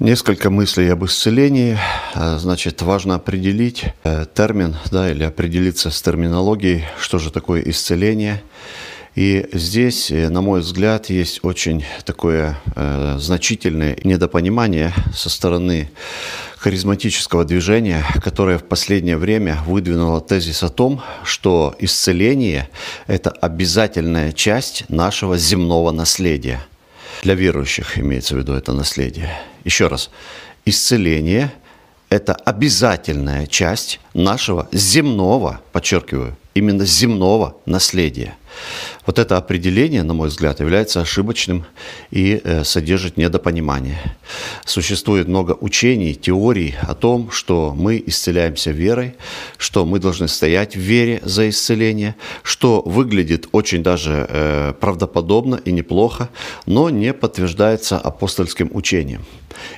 Несколько мыслей об исцелении. А, значит, важно определить э, термин, да, или определиться с терминологией, что же такое исцеление. И здесь, э, на мой взгляд, есть очень такое э, значительное недопонимание со стороны харизматического движения, которое в последнее время выдвинуло тезис о том, что исцеление – это обязательная часть нашего земного наследия. Для верующих имеется в виду это наследие. Еще раз, исцеление – это обязательная часть нашего земного, подчеркиваю, именно земного наследия – вот это определение, на мой взгляд, является ошибочным и э, содержит недопонимание. Существует много учений, теорий о том, что мы исцеляемся верой, что мы должны стоять в вере за исцеление, что выглядит очень даже э, правдоподобно и неплохо, но не подтверждается апостольским учением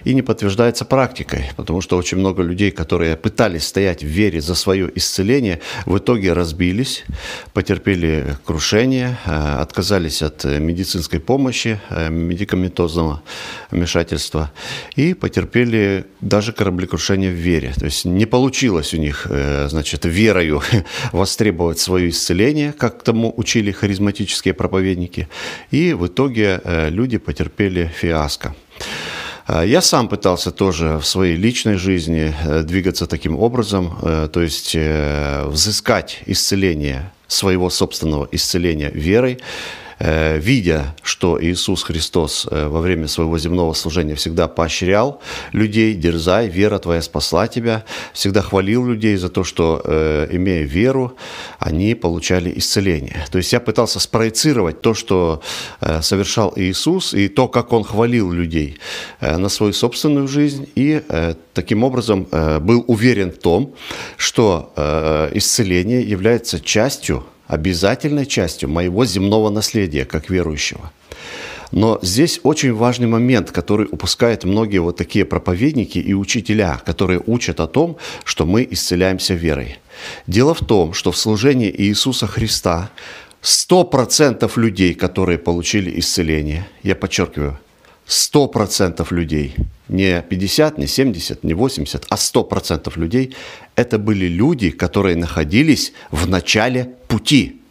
и не подтверждается практикой, потому что очень много людей, которые пытались стоять в вере за свое исцеление, в итоге разбились, потерпели крушение, э, отказались от э, медицинской помощи, э, медикаментозного вмешательства и потерпели даже кораблекрушение в вере. То есть не получилось у них, значит, верою востребовать свое исцеление, как тому учили харизматические проповедники, и в итоге люди потерпели фиаско. А, я сам пытался тоже в своей личной жизни э, двигаться таким образом, э, то есть э, взыскать исцеление своего собственного исцеления верой. Э, видя, что Иисус Христос э, во время своего земного служения всегда поощрял людей, дерзай, вера твоя спасла тебя, всегда хвалил людей за то, что, э, имея веру, они получали исцеление. То есть я пытался спроецировать то, что совершал Иисус, и то, как он хвалил людей на свою собственную жизнь, и таким образом был уверен в том, что исцеление является частью обязательной частью моего земного наследия как верующего. Но здесь очень важный момент, который упускают многие вот такие проповедники и учителя, которые учат о том, что мы исцеляемся верой. Дело в том, что в служении Иисуса Христа 100% людей, которые получили исцеление, я подчеркиваю, 100% людей, не 50, не 70, не 80, а 100% людей, это были люди, которые находились в начале пути –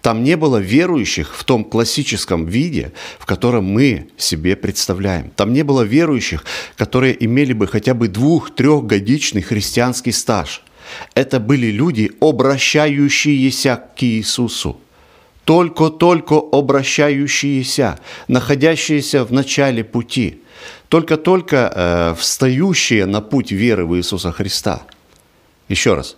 там не было верующих в том классическом виде, в котором мы себе представляем. Там не было верующих, которые имели бы хотя бы двух-трехгодичный христианский стаж. Это были люди, обращающиеся к Иисусу только-только обращающиеся, находящиеся в начале пути, только-только э, встающие на путь веры в Иисуса Христа. Еще раз,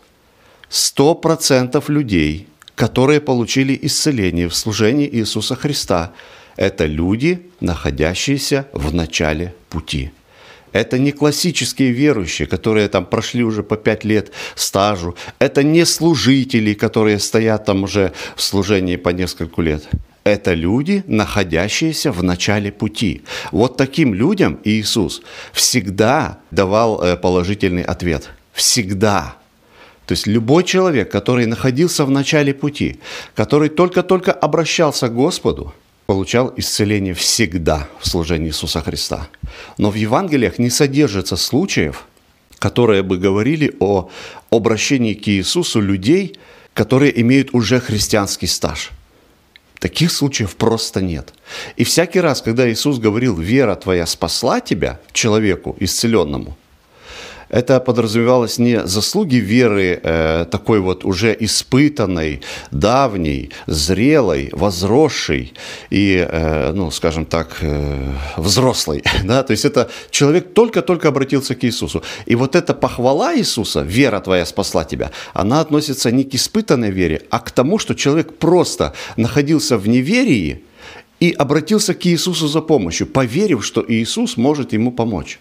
100% людей, которые получили исцеление в служении Иисуса Христа, это люди, находящиеся в начале пути. Это не классические верующие, которые там прошли уже по пять лет стажу. Это не служители, которые стоят там уже в служении по несколько лет. Это люди, находящиеся в начале пути. Вот таким людям Иисус всегда давал э, положительный ответ. Всегда. То есть любой человек, который находился в начале пути, который только-только обращался к Господу – получал исцеление всегда в служении Иисуса Христа. Но в Евангелиях не содержится случаев, которые бы говорили о обращении к Иисусу людей, которые имеют уже христианский стаж. Таких случаев просто нет. И всякий раз, когда Иисус говорил, вера твоя спасла тебя, человеку исцеленному – это подразумевалось не заслуги веры э, такой вот уже испытанной, давней, зрелой, возросшей и, э, ну, скажем так, э, взрослой, да, то есть это человек только-только обратился к Иисусу. И вот эта похвала Иисуса, вера твоя спасла тебя, она относится не к испытанной вере, а к тому, что человек просто находился в неверии, и обратился к Иисусу за помощью, поверив, что Иисус может ему помочь.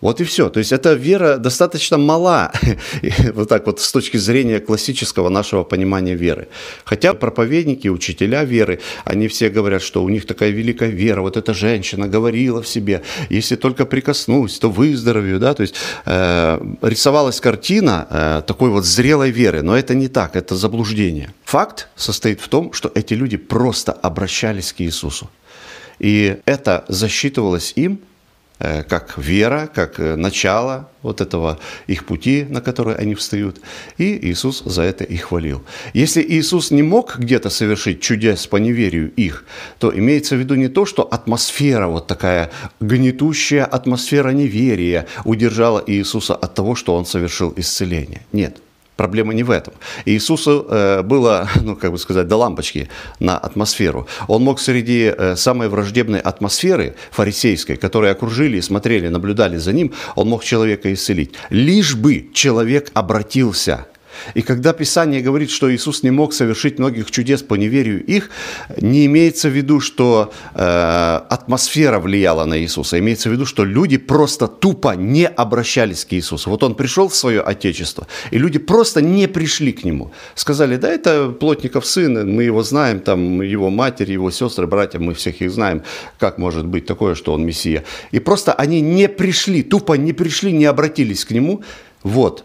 Вот и все. То есть эта вера достаточно мала, вот так вот с точки зрения классического нашего понимания веры. Хотя проповедники, учителя веры, они все говорят, что у них такая великая вера, вот эта женщина говорила в себе, если только прикоснусь, то выздоровею, да, то есть э, рисовалась картина э, такой вот зрелой веры, но это не так, это заблуждение. Факт состоит в том, что эти люди просто обращались к Иисусу. И это засчитывалось им Э, как вера, как э, начало вот этого их пути, на который они встают. И Иисус за это их хвалил. Если Иисус не мог где-то совершить чудес по неверию их, то имеется в виду не то, что атмосфера вот такая гнетущая атмосфера неверия удержала Иисуса от того, что он совершил исцеление. Нет – Проблема не в этом. Иисусу э, было, ну, как бы сказать, до лампочки на атмосферу. Он мог среди э, самой враждебной атмосферы фарисейской, которые окружили, смотрели, наблюдали за ним, он мог человека исцелить. Лишь бы человек обратился – и когда Писание говорит, что Иисус не мог совершить многих чудес по неверию их, не имеется в виду, что э, атмосфера влияла на Иисуса, имеется в виду, что люди просто тупо не обращались к Иисусу. Вот он пришел в свое Отечество, и люди просто не пришли к нему. Сказали, да, это Плотников сын, мы его знаем, там его матерь, его сестры, братья, мы всех их знаем, как может быть такое, что он Мессия. И просто они не пришли, тупо не пришли, не обратились к нему. Вот,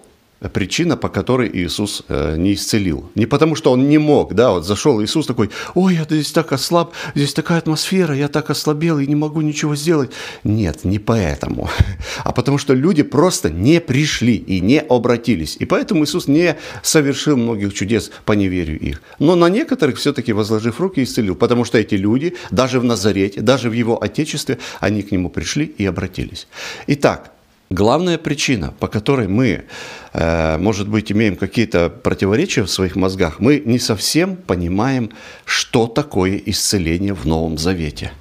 причина, по которой Иисус э, не исцелил. Не потому, что он не мог, да, вот зашел Иисус такой, ой, я здесь так ослаб, здесь такая атмосфера, я так ослабел и не могу ничего сделать. Нет, не поэтому, а потому что люди просто не пришли и не обратились. И поэтому Иисус не совершил многих чудес по неверию их. Но на некоторых все-таки, возложив руки, исцелил, потому что эти люди, даже в Назарете, даже в его Отечестве, они к нему пришли и обратились. Итак, Главная причина, по которой мы, э, может быть, имеем какие-то противоречия в своих мозгах, мы не совсем понимаем, что такое исцеление в Новом Завете.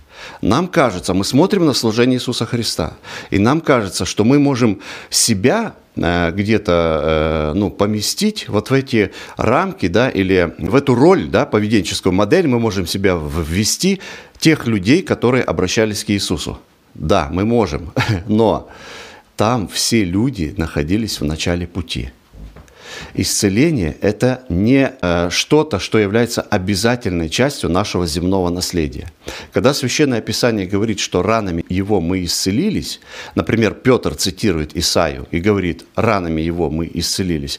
Нам кажется, мы смотрим на служение Иисуса Христа, и нам кажется, что мы можем себя э, где-то э, ну, поместить вот в эти рамки, да, или в эту роль, да, поведенческую модель мы можем себя ввести тех людей, которые обращались к Иисусу. Да, мы можем, но там все люди находились в начале пути. Исцеление – это не э, что-то, что является обязательной частью нашего земного наследия. Когда Священное Писание говорит, что ранами его мы исцелились, например, Петр цитирует Исаию и говорит, ранами его мы исцелились,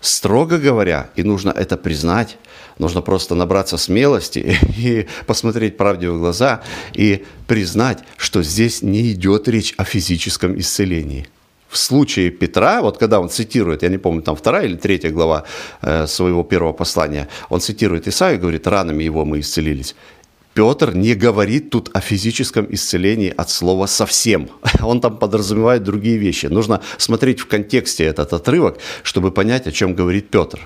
строго говоря, и нужно это признать, Нужно просто набраться смелости и посмотреть правде в глаза и признать, что здесь не идет речь о физическом исцелении в случае Петра, вот когда он цитирует, я не помню, там вторая или третья глава э, своего первого послания, он цитирует Исаию и говорит, ранами его мы исцелились. Петр не говорит тут о физическом исцелении от слова совсем. Он там подразумевает другие вещи. Нужно смотреть в контексте этот отрывок, чтобы понять, о чем говорит Петр.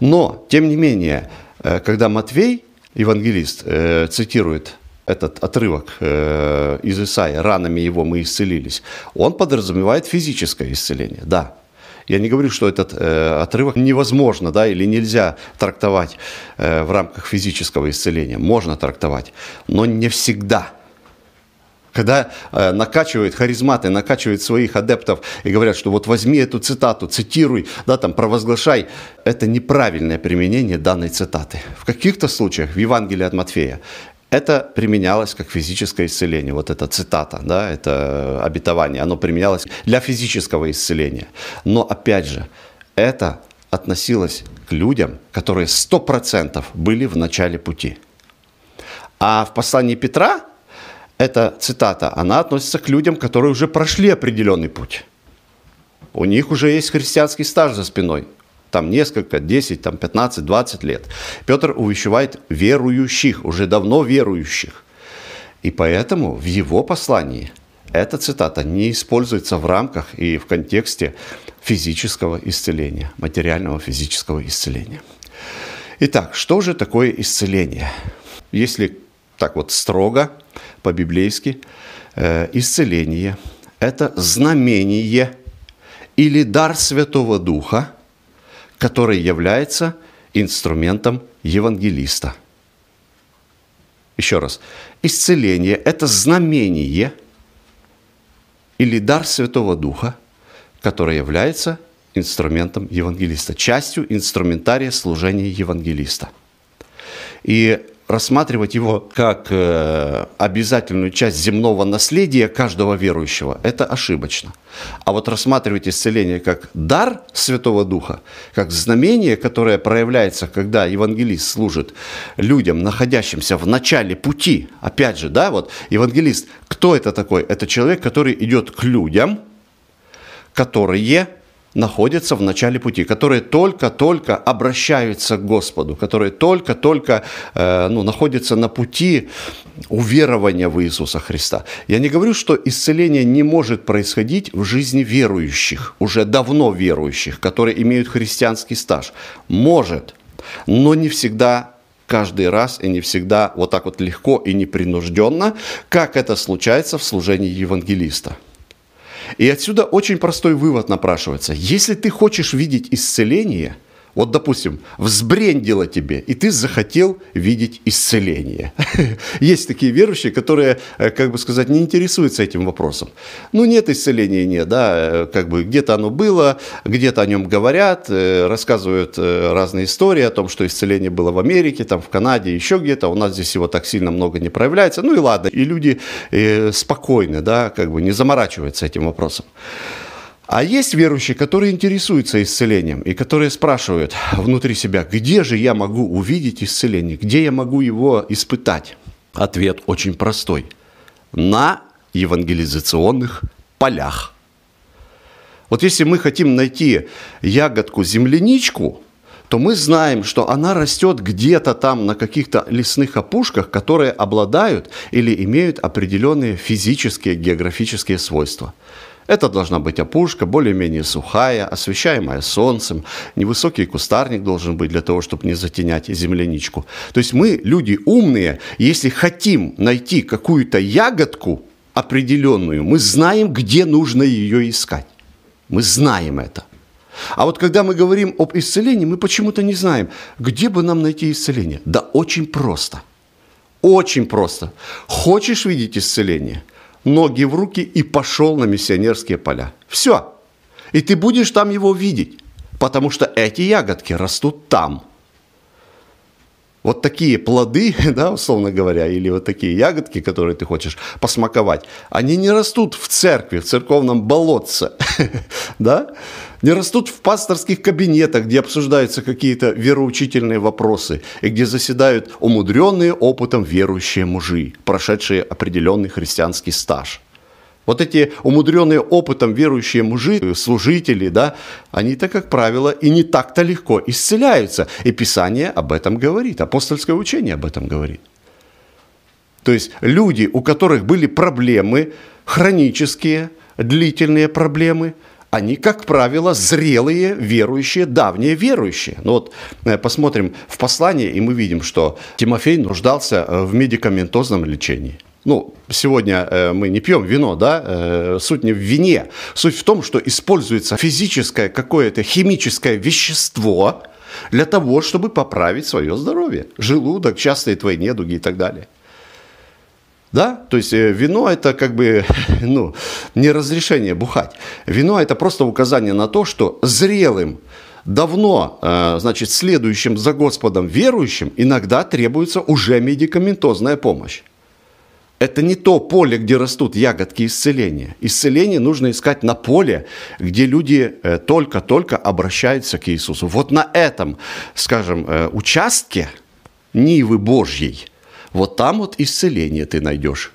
Но, тем не менее, э, когда Матвей, евангелист, э, цитирует этот отрывок э, из Исаия, ранами его мы исцелились, он подразумевает физическое исцеление, да. Я не говорю, что этот э, отрывок невозможно, да, или нельзя трактовать э, в рамках физического исцеления. Можно трактовать, но не всегда – когда э, накачивают харизматы, накачивает своих адептов и говорят, что вот возьми эту цитату, цитируй, да, там провозглашай, это неправильное применение данной цитаты. В каких-то случаях в Евангелии от Матфея это применялось как физическое исцеление. Вот эта цитата, да, это обетование, оно применялось для физического исцеления. Но опять же, это относилось к людям, которые 100% были в начале пути. А в послании Петра это цитата, она относится к людям, которые уже прошли определенный путь. У них уже есть христианский стаж за спиной. Там несколько, 10, там 15, 20 лет. Петр увещевает верующих, уже давно верующих. И поэтому в его послании эта цитата не используется в рамках и в контексте физического исцеления, материального физического исцеления. Итак, что же такое исцеление? Если так вот строго, по-библейски, э, исцеление – это знамение или дар Святого Духа, который является инструментом евангелиста. Еще раз. Исцеление – это знамение или дар Святого Духа, который является инструментом евангелиста, частью инструментария служения евангелиста. И рассматривать его как э, обязательную часть земного наследия каждого верующего. Это ошибочно. А вот рассматривать исцеление как дар Святого Духа, как знамение, которое проявляется, когда евангелист служит людям, находящимся в начале пути. Опять же, да, вот евангелист, кто это такой? Это человек, который идет к людям, которые находятся в начале пути, которые только-только обращаются к Господу, которые только-только э, ну, находятся на пути уверования в Иисуса Христа. Я не говорю, что исцеление не может происходить в жизни верующих, уже давно верующих, которые имеют христианский стаж. Может, но не всегда каждый раз и не всегда вот так вот легко и непринужденно, как это случается в служении евангелиста. И отсюда очень простой вывод напрашивается. Если ты хочешь видеть исцеление – вот, допустим, взбрендило тебе, и ты захотел видеть исцеление. Есть такие верующие, которые, э, как бы сказать, не интересуются этим вопросом. Ну, нет исцеления, нет, да, э, как бы где-то оно было, где-то о нем говорят, э, рассказывают разные истории о том, что исцеление было в Америке, там, в Канаде, еще где-то, у нас здесь его так сильно много не проявляется, ну и ладно, и люди спокойны, да, как бы не заморачиваются этим вопросом. А есть верующие, которые интересуются исцелением и которые спрашивают внутри себя, где же я могу увидеть исцеление, где я могу его испытать? Ответ очень простой. На евангелизационных полях. Вот если мы хотим найти ягодку земляничку, то мы знаем, что она растет где-то там на каких-то лесных опушках, которые обладают или имеют определенные физические, географические свойства. Это должна быть опушка, более-менее сухая, освещаемая солнцем. Невысокий кустарник должен быть для того, чтобы не затенять земляничку. То есть мы, люди умные, если хотим найти какую-то ягодку определенную, мы знаем, где нужно ее искать. Мы знаем это. А вот когда мы говорим об исцелении, мы почему-то не знаем, где бы нам найти исцеление. Да очень просто. Очень просто. Хочешь видеть исцеление – ноги в руки и пошел на миссионерские поля. Все. И ты будешь там его видеть, потому что эти ягодки растут там. Вот такие плоды, да, условно говоря, или вот такие ягодки, которые ты хочешь посмаковать, они не растут в церкви, в церковном болотце, да? не растут в пасторских кабинетах, где обсуждаются какие-то вероучительные вопросы и где заседают умудренные опытом верующие мужи, прошедшие определенный христианский стаж. Вот эти умудренные опытом верующие мужи, э, служители, да, они-то, как правило, и не так-то легко исцеляются. И Писание об этом говорит, апостольское учение об этом говорит. То есть люди, у которых были проблемы, хронические, длительные проблемы – они, как правило, зрелые верующие, давние верующие. Ну вот э, посмотрим в послание и мы видим, что Тимофей нуждался э, в медикаментозном лечении. Ну, сегодня э, мы не пьем вино, да, суть не в вине. Суть в том, что используется физическое какое-то химическое вещество для того, чтобы поправить свое здоровье. Желудок, частые твои недуги и так далее. Да? То есть э, вино это как бы ну, не разрешение бухать. Вино это просто указание на то, что зрелым, давно, э, значит, следующим за Господом верующим иногда требуется уже медикаментозная помощь. Это не то поле, где растут ягодки исцеления. Исцеление нужно искать на поле, где люди э, только-только обращаются к Иисусу. Вот на этом, скажем, участке Нивы Божьей – вот там вот исцеление ты найдешь.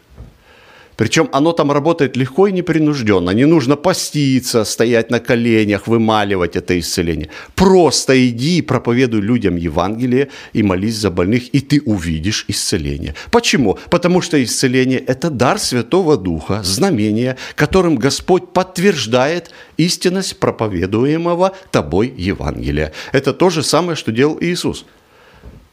Причем оно там работает легко и непринужденно. Не нужно поститься, стоять на коленях, вымаливать это исцеление. Просто иди и проповедуй людям Евангелие и молись за больных, и ты увидишь исцеление. Почему? Потому что исцеление – это дар Святого Духа, знамение, которым Господь подтверждает истинность проповедуемого тобой Евангелия. Это то же самое, что делал Иисус –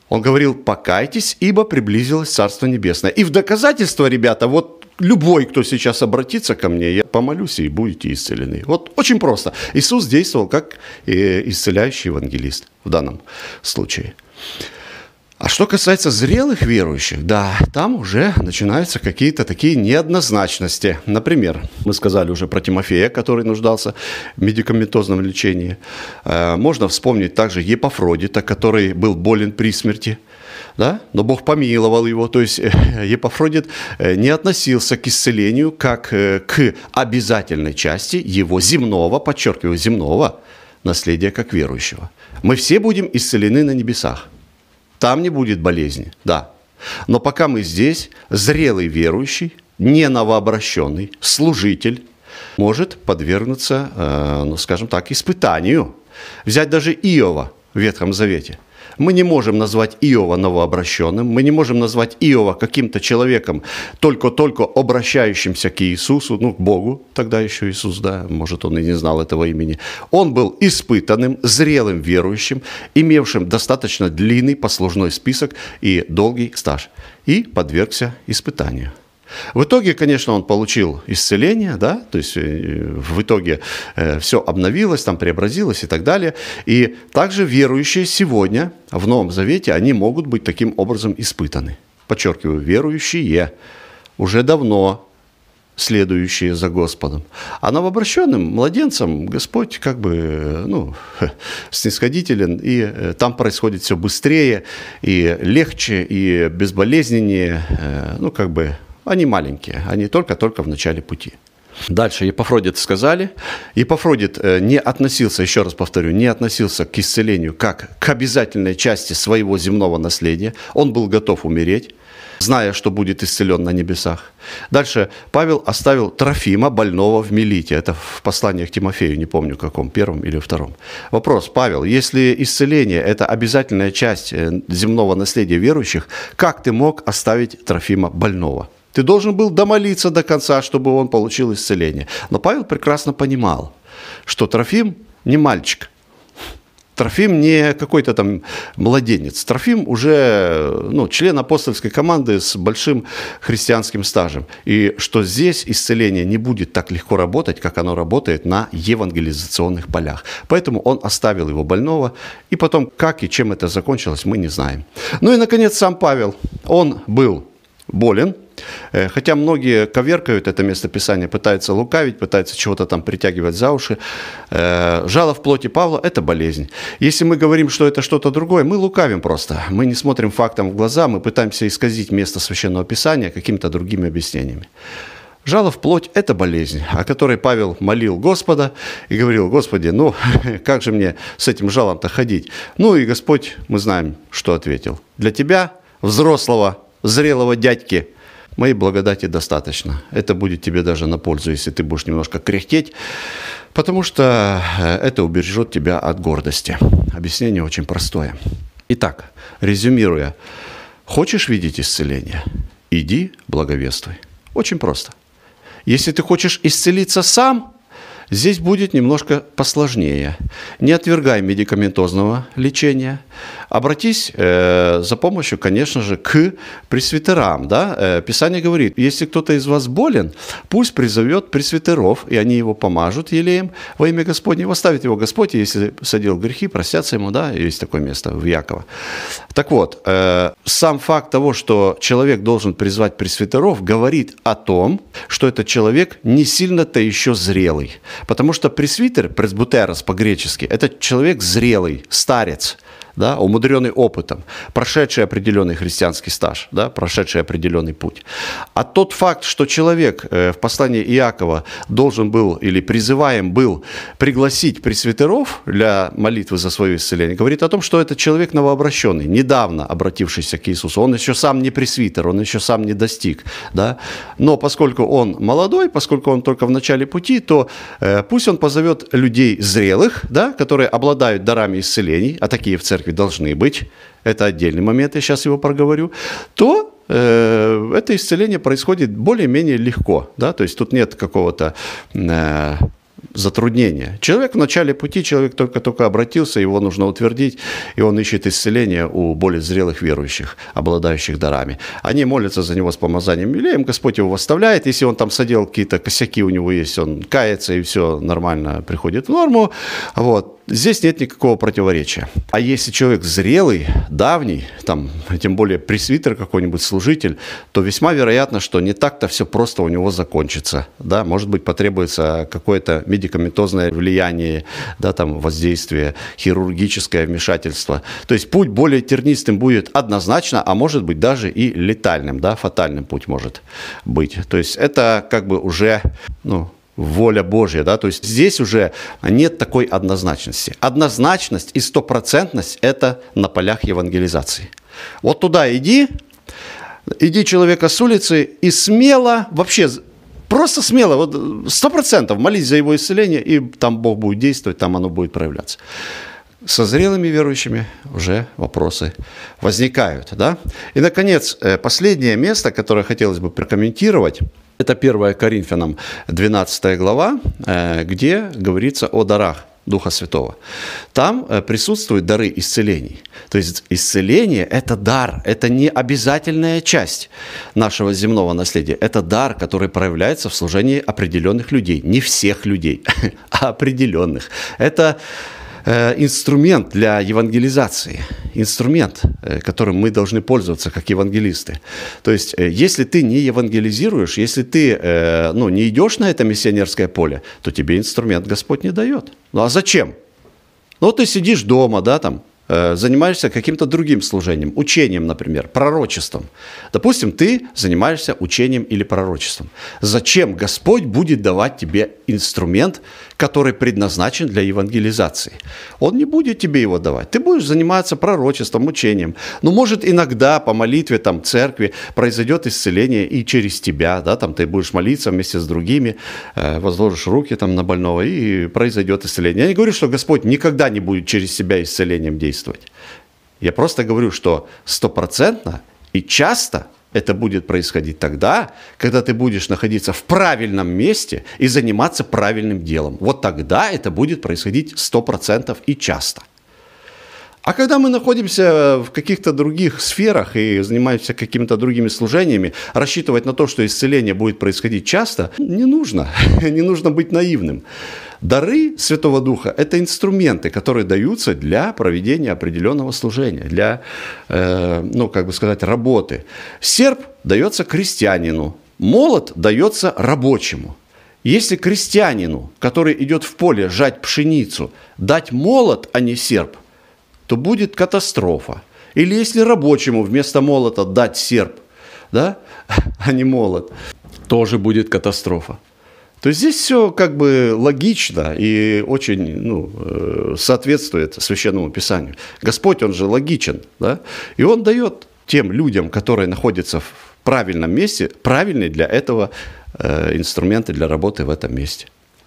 он говорил, покайтесь, ибо приблизилось Царство Небесное. И в доказательство, ребята, вот любой, кто сейчас обратится ко мне, я помолюсь и будете исцелены. Вот очень просто. Иисус действовал как э, исцеляющий евангелист в данном случае. А что касается зрелых верующих, да, там уже начинаются какие-то такие неоднозначности. Например, мы сказали уже про Тимофея, который нуждался в медикаментозном лечении. Э, можно вспомнить также Епафродита, который был болен при смерти да? но Бог помиловал его. То есть э, Епафродит э, не относился к исцелению как к обязательной части его земного, подчеркиваю, земного наследия как верующего. Мы все будем исцелены на небесах там не будет болезни, да. Но пока мы здесь, зрелый верующий, не новообращенный, служитель, может подвергнуться, э, ну, скажем так, испытанию. Взять даже Иова в Ветхом Завете – мы не можем назвать Иова новообращенным, мы не можем назвать Иова каким-то человеком, только-только обращающимся к Иисусу, ну, к Богу, тогда еще Иисус, да, может, он и не знал этого имени. Он был испытанным, зрелым верующим, имевшим достаточно длинный послужной список и долгий стаж, и подвергся испытанию. В итоге, конечно, он получил исцеление, да, то есть э, в итоге э, все обновилось, там преобразилось и так далее. И также верующие сегодня в Новом Завете, они могут быть таким образом испытаны. Подчеркиваю, верующие уже давно следующие за Господом. А новообращенным младенцам Господь как бы э, ну, снисходителен, и там происходит все быстрее, и легче, и безболезненнее, ну как бы они маленькие, они только-только в начале пути. Дальше Епофродит сказали. Епофродит э, не относился, еще раз повторю, не относился к исцелению как к обязательной части своего земного наследия. Он был готов умереть, зная, что будет исцелен на небесах. Дальше Павел оставил Трофима, больного в Мелите. Это в послании к Тимофею, не помню каком, первом или втором. Вопрос, Павел, если исцеление – это обязательная часть э, земного наследия верующих, как ты мог оставить Трофима больного? Ты должен был домолиться до конца, чтобы он получил исцеление. Но Павел прекрасно понимал, что Трофим не мальчик, Трофим не какой-то там младенец. Трофим уже ну, член апостольской команды с большим христианским стажем. И что здесь исцеление не будет так легко работать, как оно работает на евангелизационных полях. Поэтому он оставил его больного. И потом, как и чем это закончилось, мы не знаем. Ну и, наконец, сам Павел. Он был болен, Э, хотя многие коверкают это местописание, пытаются лукавить, пытаются чего-то там притягивать за уши. Э, жало в плоти Павла – это болезнь. Если мы говорим, что это что-то другое, мы лукавим просто. Мы не смотрим фактам в глаза, мы пытаемся исказить место Священного Писания какими-то другими объяснениями. Жало в плоть – это болезнь, о которой Павел молил Господа и говорил, «Господи, ну как же мне с этим жалом-то ходить?» Ну и Господь, мы знаем, что ответил. «Для тебя, взрослого, зрелого дядьки – Моей благодати достаточно. Это будет тебе даже на пользу, если ты будешь немножко кряхтеть, потому что э, это убережет тебя от гордости. Объяснение очень простое. Итак, резюмируя. Хочешь видеть исцеление? Иди, благовествуй. Очень просто. Если ты хочешь исцелиться сам, здесь будет немножко посложнее. Не отвергай медикаментозного лечения – обратись э, за помощью, конечно же, к пресвитерам. Да? Э, Писание говорит, если кто-то из вас болен, пусть призовет пресвитеров, и они его помажут елеем во имя Господне, восставит его Господь, если садил грехи, простятся ему, да, есть такое место в Якова. Так вот, э, сам факт того, что человек должен призвать пресвитеров, говорит о том, что этот человек не сильно-то еще зрелый. Потому что пресвитер, пресбутерос по-гречески, это человек зрелый, старец – да, умудренный опытом, прошедший определенный христианский стаж, да, прошедший определенный путь. А тот факт, что человек э, в послании Иакова должен был или призываем был пригласить пресвитеров для молитвы за свое исцеление, говорит о том, что этот человек новообращенный, недавно обратившийся к Иисусу. Он еще сам не пресвитер, он еще сам не достиг. Да? Но поскольку он молодой, поскольку он только в начале пути, то э, пусть он позовет людей зрелых, да, которые обладают дарами исцелений, а такие в церкви церкви должны быть, это отдельный момент, я сейчас его проговорю, то э, это исцеление происходит более-менее легко, да, то есть тут нет какого-то э, затруднения. Человек в начале пути, человек только-только обратился, его нужно утвердить, и он ищет исцеление у более зрелых верующих, обладающих дарами. Они молятся за него с помазанием елеем, Господь его восставляет, если он там садил какие-то косяки у него есть, он кается, и все нормально приходит в норму. Вот. Здесь нет никакого противоречия. А если человек зрелый, давний, там, тем более пресвитер какой-нибудь, служитель, то весьма вероятно, что не так-то все просто у него закончится. Да, может быть, потребуется какое-то медикаментозное влияние, да, там, воздействие, хирургическое вмешательство. То есть путь более тернистым будет однозначно, а может быть даже и летальным, да, фатальным путь может быть. То есть это как бы уже, ну, воля Божья, да, то есть здесь уже нет такой однозначности. Однозначность и стопроцентность – это на полях евангелизации. Вот туда иди, иди человека с улицы и смело, вообще просто смело, вот сто процентов молись за его исцеление, и там Бог будет действовать, там оно будет проявляться. Со зрелыми верующими уже вопросы возникают. Да? И, наконец, э, последнее место, которое хотелось бы прокомментировать – это 1 Коринфянам 12 глава, э, где говорится о дарах. Духа Святого. Там э, присутствуют дары исцелений. То есть исцеление – это дар, это не обязательная часть нашего земного наследия. Это дар, который проявляется в служении определенных людей. Не всех людей, а определенных. Это Э, инструмент для евангелизации, инструмент, э, которым мы должны пользоваться как евангелисты. То есть, э, если ты не евангелизируешь, если ты ну, не идешь на это миссионерское поле, то тебе инструмент Господь не дает. Ну а зачем? Ну, ты сидишь дома, да, там, Э, занимаешься каким-то другим служением, учением, например, пророчеством. Допустим, ты занимаешься учением или пророчеством. Зачем Господь будет давать тебе инструмент, который предназначен для евангелизации? Он не будет тебе его давать. Ты будешь заниматься пророчеством, учением. Но, ну, может, иногда по молитве там, церкви произойдет исцеление и через тебя. Да, там, ты будешь молиться вместе с другими, э, возложишь руки там, на больного, и произойдет исцеление. Я не говорю, что Господь никогда не будет через себя исцелением действовать действовать. Я просто говорю, что стопроцентно и часто это будет происходить тогда, когда ты будешь находиться в правильном месте и заниматься правильным делом. Вот тогда это будет происходить 100% и часто. А когда мы находимся в каких-то других сферах и занимаемся какими-то другими служениями, рассчитывать на то, что исцеление будет происходить часто, не нужно. не нужно быть наивным. Дары Святого Духа – это инструменты, которые даются для проведения определенного служения, для, э, ну, как бы сказать, работы. Серп дается крестьянину, молот дается рабочему. Если крестьянину, который идет в поле жать пшеницу, дать молот, а не серп, то будет катастрофа. Или если рабочему вместо молота дать серп, да, а не молот, тоже будет катастрофа то здесь все как бы логично и очень ну, э, соответствует священному писанию. Господь, он же логичен, да? и он дает тем людям, которые находятся в правильном месте, правильные для этого э, инструменты для работы в этом месте.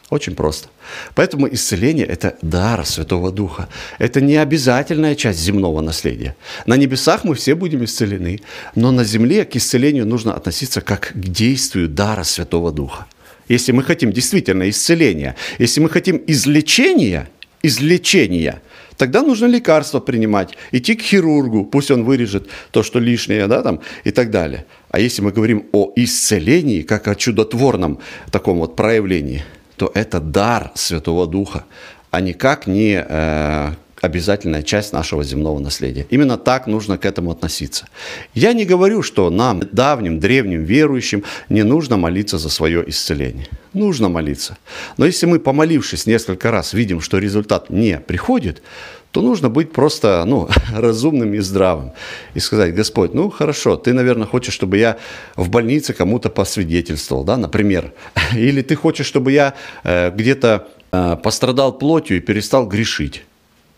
Очень просто. Поэтому исцеление – это дар Святого Духа. Это не обязательная часть земного наследия. На небесах мы все будем исцелены, но на земле к исцелению нужно относиться как к действию дара Святого Духа если мы хотим действительно исцеления, если мы хотим излечения, излечения, тогда нужно лекарство принимать, идти к хирургу, пусть он вырежет то, что лишнее, да, там, и так далее. А если мы говорим о исцелении, как о чудотворном таком вот проявлении, то это дар Святого Духа, а никак не э, обязательная часть нашего земного наследия. Именно так нужно к этому относиться. Я не говорю, что нам, давним, древним верующим, не нужно молиться за свое исцеление. Нужно молиться. Но если мы, помолившись несколько раз, видим, что результат не приходит, то нужно быть просто ну, разумным и здравым. И сказать, Господь, ну хорошо, ты, наверное, хочешь, чтобы я в больнице кому-то посвидетельствовал, да, например. Или ты хочешь, чтобы я э, где-то э, пострадал плотью и перестал грешить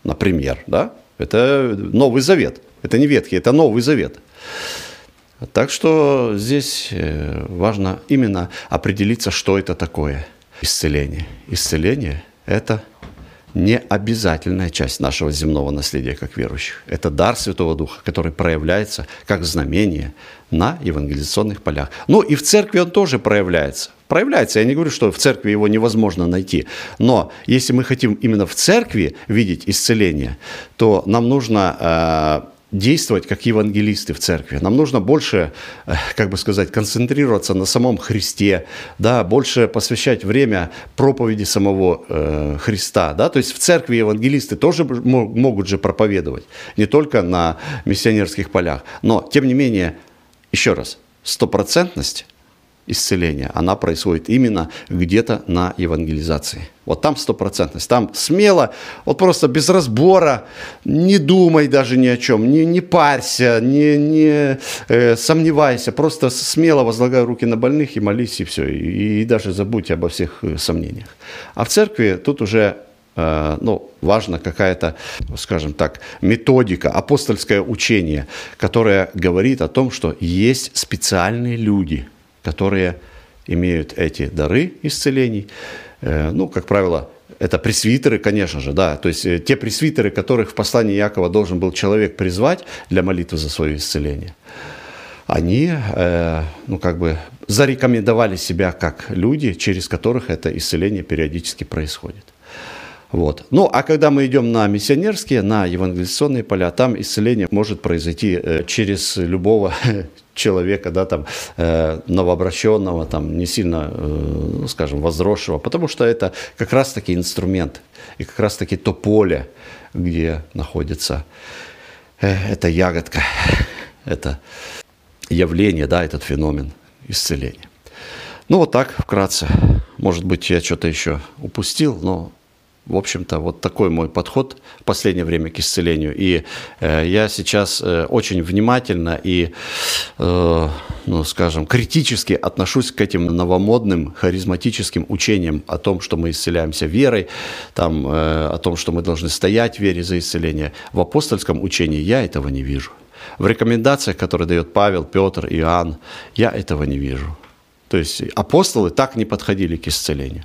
например, да? Это Новый Завет, это не Ветхий, это Новый Завет. Так что здесь э, важно именно определиться, что это такое исцеление. Исцеление – это не обязательная часть нашего земного наследия как верующих. Это дар Святого Духа, который проявляется как знамение на евангелизационных полях. Ну и в церкви он тоже проявляется проявляется. Я не говорю, что в церкви его невозможно найти. Но если мы хотим именно в церкви видеть исцеление, то нам нужно э, действовать как евангелисты в церкви. Нам нужно больше, э, как бы сказать, концентрироваться на самом Христе, да, больше посвящать время проповеди самого э, Христа. Да? То есть в церкви евангелисты тоже могут же проповедовать, не только на миссионерских полях. Но, тем не менее, еще раз, стопроцентность исцеления, она происходит именно где-то на евангелизации. Вот там стопроцентность, там смело, вот просто без разбора, не думай даже ни о чем, не, не парься, не, не э, сомневайся, просто смело возлагай руки на больных и молись, и все, и, и даже забудь обо всех э, сомнениях. А в церкви тут уже э, ну, важна какая-то, скажем так, методика, апостольское учение, которое говорит о том, что есть специальные люди – которые имеют эти дары исцелений. Э, ну, как правило, это пресвитеры, конечно же, да. То есть э, те пресвитеры, которых в послании Якова должен был человек призвать для молитвы за свое исцеление, они, э, ну, как бы зарекомендовали себя как люди, через которых это исцеление периодически происходит. Вот. Ну, а когда мы идем на миссионерские, на евангелизационные поля, там исцеление может произойти э, через любого человека, да, там, э, новообращенного, там, не сильно, э, скажем, возросшего, потому что это как раз-таки инструмент, и как раз-таки то поле, где находится э, эта ягодка, это явление, да, этот феномен исцеления. Ну, вот так вкратце. Может быть, я что-то еще упустил, но в общем-то, вот такой мой подход в последнее время к исцелению. И э, я сейчас э, очень внимательно и, э, ну, скажем, критически отношусь к этим новомодным харизматическим учениям о том, что мы исцеляемся верой, там, э, о том, что мы должны стоять в вере за исцеление. В апостольском учении я этого не вижу. В рекомендациях, которые дает Павел, Петр, Иоанн, я этого не вижу. То есть апостолы так не подходили к исцелению.